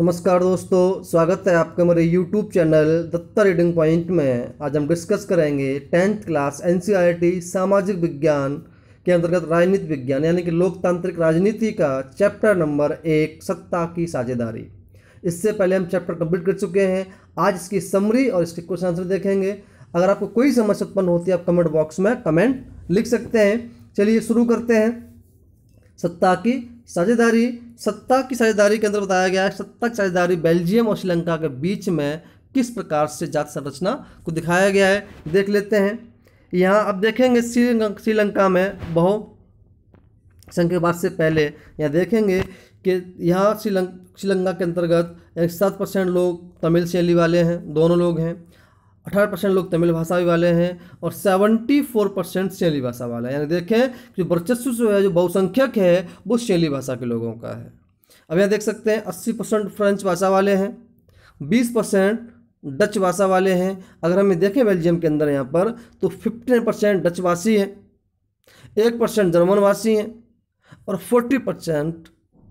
नमस्कार दोस्तों स्वागत है आपका मेरे YouTube channel Datta reading point में आज हम डिस्कस करेंगे टेंथ क्लास एन e सामाजिक विज्ञान के अंतर्गत राजनीति विज्ञान यानी कि लोकतांत्रिक राजनीति का चैप्टर नंबर एक सत्ता की साझेदारी इससे पहले हम चैप्टर कंप्लीट कर चुके हैं आज इसकी समरी और इसके क्वेश्चन आंसर देखेंगे अगर आपको कोई समस्या उत्पन्न होती है आप कमेंट बॉक्स में कमेंट लिख सकते हैं चलिए शुरू करते हैं सत्ता की साझेदारी सत्ता की साझेदारी के अंदर बताया गया है सत्ता की साझेदारी बेल्जियम और श्रीलंका के बीच में किस प्रकार से जाति संरचना को दिखाया गया है देख लेते हैं यहाँ अब देखेंगे श्रीलंका में बहु संख्यावाद से पहले यहाँ देखेंगे कि यहाँ श्रीलंका के अंतर्गत सात परसेंट लोग तमिल शैली वाले हैं दोनों लोग हैं अठारह परसेंट लोग तमिल भाषा वाले हैं और सेवेंटी फोर परसेंट शैली भाषा वाला है यानी देखें कि वर्चस्व जो है जो बहुसंख्यक है वो शैली भाषा के लोगों का है अब यहाँ देख सकते हैं अस्सी परसेंट फ्रेंच भाषा वाले हैं बीस परसेंट डच भाषा वाले हैं अगर हम देखें बेल्जियम के अंदर यहाँ पर तो फिफ्टीन परसेंट डच भाषी हैं एक परसेंट जर्मन भाषी हैं और फोर्टी परसेंट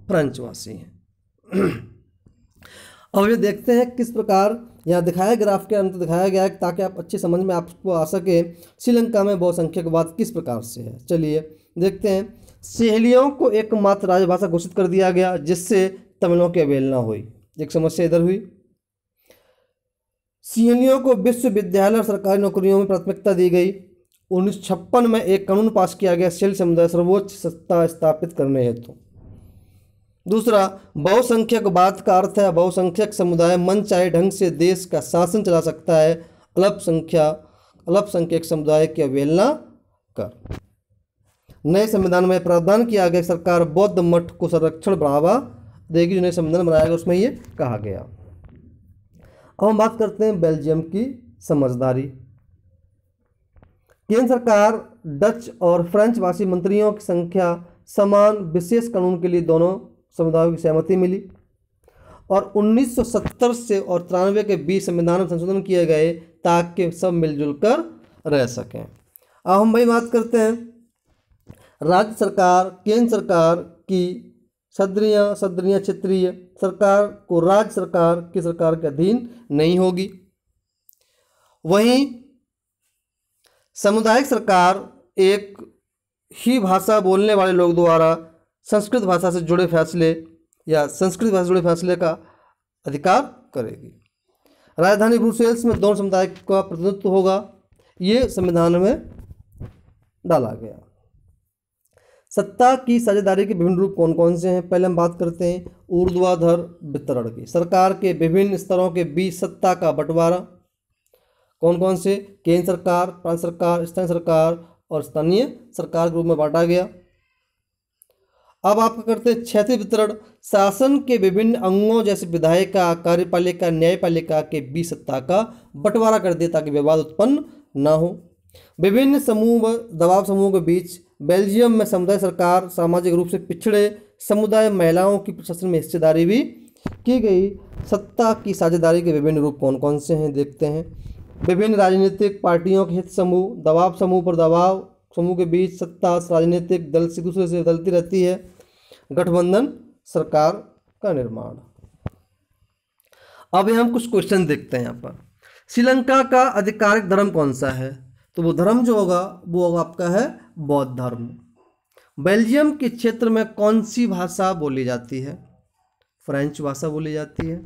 फ्रेंच भाषी हैं अब ये देखते हैं किस प्रकार यहाँ दिखाया ग्राफ के अंत दिखाया गया है ताकि आप अच्छी समझ में आपको आ सके श्रीलंका में बहुसंख्यकवाद किस प्रकार से है चलिए देखते हैं सहेलियों को एकमात्र राजभाषा घोषित कर दिया गया जिससे तमिलों की अवेलना हुई एक समस्या इधर हुई सहेलियों को विश्वविद्यालय और सरकारी नौकरियों में प्राथमिकता दी गई उन्नीस में एक कानून पास किया गया सेल समुदाय सर्वोच्च सत्ता स्थापित करने हेतु दूसरा बहुसंख्यक बात का अर्थ है बहुसंख्यक समुदाय मन चाहे ढंग से देश का शासन चला सकता है अल्पसंख्या अल्पसंख्यक समुदाय की अवहेलना कर नए संविधान में प्रावधान किया गया सरकार बौद्ध मठ को संरक्षण बढ़ावा देगी जो नए संविधान बनाया गया उसमें ये कहा गया अब हम बात करते हैं बेल्जियम की समझदारी केंद्र सरकार डच और फ्रेंच भाषी मंत्रियों की संख्या समान विशेष कानून के लिए दोनों समुदायों की सहमति मिली और 1970 से और तिरानवे के बीच संविधान में संशोधन किए गए ताकि सब मिलजुल कर रह सकें अब हम भाई बात करते हैं राज्य सरकार केंद्र सरकार की सदरियाँ सदरियाँ क्षेत्रीय सरकार को राज्य सरकार की सरकार के अधीन नहीं होगी वहीं सामुदायिक सरकार एक ही भाषा बोलने वाले लोग द्वारा संस्कृत भाषा से जुड़े फैसले या संस्कृत भाषा से जुड़े फैसले का अधिकार करेगी राजधानी ब्रुसेल्स में दोनों समुदाय का प्रतिनिधित्व होगा ये संविधान में डाला गया सत्ता की साझेदारी के विभिन्न रूप कौन कौन से हैं पहले हम बात करते हैं ऊर्ध्वाधर वितरण की सरकार के विभिन्न स्तरों के बीच सत्ता का बंटवारा कौन कौन से केंद्र सरकार प्रांत सरकार स्थानीय सरकार और स्थानीय सरकार के रूप में बांटा गया अब आप करते हैं क्षेत्रीय वितरण शासन के विभिन्न अंगों जैसे विधायिका कार्यपालिका न्यायपालिका के बीच सत्ता का बंटवारा कर दिया ताकि विवाद उत्पन्न न हो विभिन्न समूह व दबाव समूह के बीच बेल्जियम में समुदाय सरकार सामाजिक रूप से पिछड़े समुदाय महिलाओं की प्रशासन में हिस्सेदारी भी की गई सत्ता की साझेदारी के विभिन्न रूप कौन कौन से हैं देखते हैं विभिन्न राजनीतिक पार्टियों के हित समूह दबाव समूह पर दबाव समूह के बीच सत्ता राजनीतिक दल से दूसरे से बदलती रहती है गठबंधन सरकार का निर्माण अब हम कुछ क्वेश्चन देखते हैं यहाँ पर श्रीलंका का आधिकारिक धर्म कौन सा है तो वो धर्म जो होगा वो होगा आपका है बौद्ध धर्म बेल्जियम के क्षेत्र में कौन सी भाषा बोली जाती है फ्रेंच भाषा बोली जाती है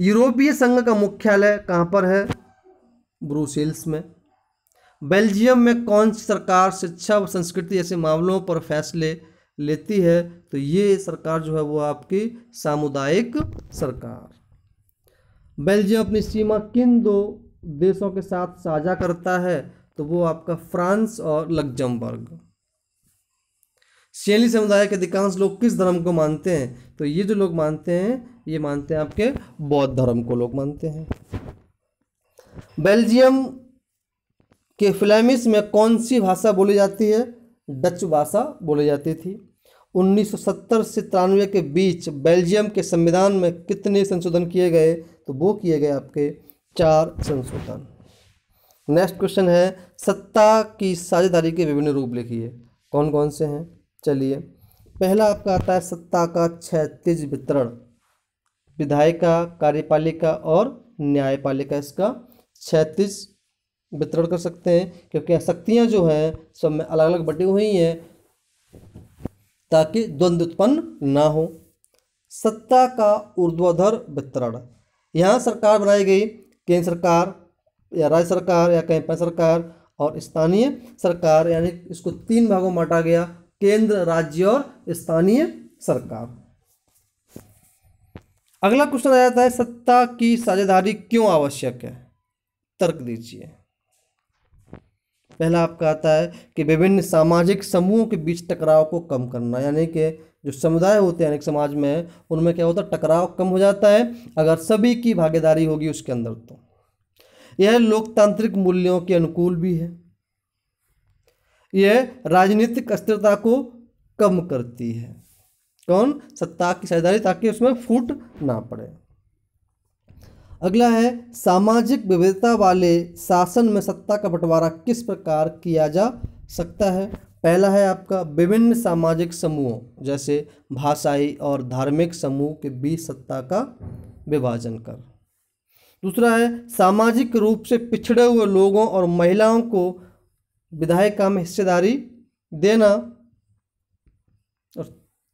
यूरोपीय संघ का मुख्यालय कहाँ पर है ब्रूसेल्स में बेल्जियम में कौन सरकार शिक्षा व संस्कृति ऐसे मामलों पर फैसले लेती है तो ये सरकार जो है वो आपकी सामुदायिक सरकार बेल्जियम अपनी सीमा किन दो देशों के साथ साझा करता है तो वो आपका फ्रांस और लग्जमबर्ग शैली समुदाय के अधिकांश लोग किस धर्म को मानते हैं तो ये जो लोग मानते हैं ये मानते हैं आपके बौद्ध धर्म को लोग मानते हैं बेल्जियम कि फ्लेमिश में कौन सी भाषा बोली जाती है डच भाषा बोली जाती थी 1970 से तिरानवे के बीच बेल्जियम के संविधान में कितने संशोधन किए गए तो वो किए गए आपके चार संशोधन नेक्स्ट क्वेश्चन है सत्ता की साझेदारी के विभिन्न रूप लिखिए कौन कौन से हैं चलिए पहला आपका आता है सत्ता का क्षैतिज वितरण विधायिका कार्यपालिका और न्यायपालिका इसका क्षैतिज वितरण कर सकते हैं क्योंकि शक्तियाँ जो हैं सब में अलग अलग बटी हुई हैं ताकि द्वंद्व उत्पन्न ना हो सत्ता का ऊर्ध्वाधर वितरण यहाँ सरकार बनाई गई केंद्र सरकार या राज्य सरकार या कहीं पंचायत सरकार और स्थानीय सरकार यानी इसको तीन भागों में बांटा गया केंद्र राज्य और स्थानीय सरकार अगला क्वेश्चन आ जाता है सत्ता की साझेदारी क्यों आवश्यक है तर्क दीजिए पहला आपका आता है कि विभिन्न सामाजिक समूहों के बीच टकराव को कम करना यानी कि जो समुदाय होते हैं समाज में उनमें क्या होता है टकराव कम हो जाता है अगर सभी की भागीदारी होगी उसके अंदर तो यह लोकतांत्रिक मूल्यों के अनुकूल भी है यह राजनीतिक अस्थिरता को कम करती है कौन सत्ता की साझेदारी ताकि उसमें फूट ना पड़े अगला है सामाजिक विविधता वाले शासन में सत्ता का बंटवारा किस प्रकार किया जा सकता है पहला है आपका विभिन्न सामाजिक समूहों जैसे भाषाई और धार्मिक समूह के बीच सत्ता का विभाजन कर दूसरा है सामाजिक रूप से पिछड़े हुए लोगों और महिलाओं को विधायिका में हिस्सेदारी देना और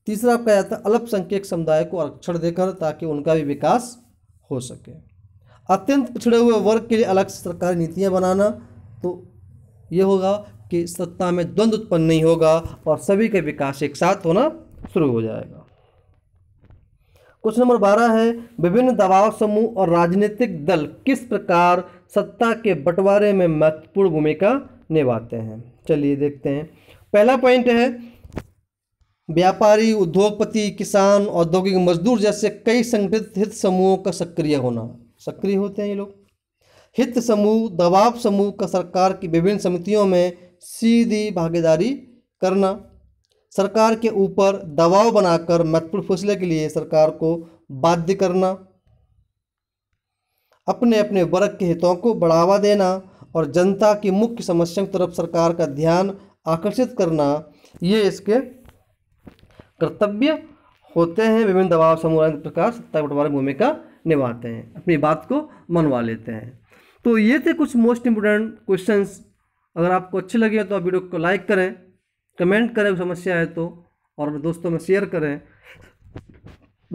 तीसरा आपका जाता है अल्पसंख्यक समुदाय को आरक्षण देकर ताकि उनका भी विकास हो सके अत्यंत पिछड़े हुए वर्ग के लिए अलग सरकारी नीतियाँ बनाना तो ये होगा कि सत्ता में द्वंद्व उत्पन्न नहीं होगा और सभी के विकास एक साथ होना शुरू हो जाएगा क्वेश्चन नंबर बारह है विभिन्न दबाव समूह और राजनीतिक दल किस प्रकार सत्ता के बंटवारे में महत्वपूर्ण भूमिका निभाते हैं चलिए देखते हैं पहला पॉइंट है व्यापारी उद्योगपति किसान औद्योगिक मजदूर जैसे कई संगठित हित समूहों का सक्रिय होना सक्रिय होते हैं ये लोग हित समूह दबाव समूह का सरकार की विभिन्न समितियों में सीधी भागीदारी करना सरकार के ऊपर दबाव बनाकर महत्वपूर्ण फैसले के लिए सरकार को बाध्य करना अपने अपने वर्ग के हितों को बढ़ावा देना और जनता की मुख्य समस्याओं की तरफ सरकार का ध्यान आकर्षित करना ये इसके कर्तव्य होते हैं विभिन्न दबाव समूह प्रकार सत्ता बंटवारे भूमिका निभाते हैं अपनी बात को मनवा लेते हैं तो ये थे कुछ मोस्ट इम्पोर्टेंट क्वेश्चन अगर आपको अच्छे लगे तो आप वीडियो को लाइक करें कमेंट करें समस्या है तो और अपने दोस्तों में शेयर करें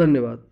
धन्यवाद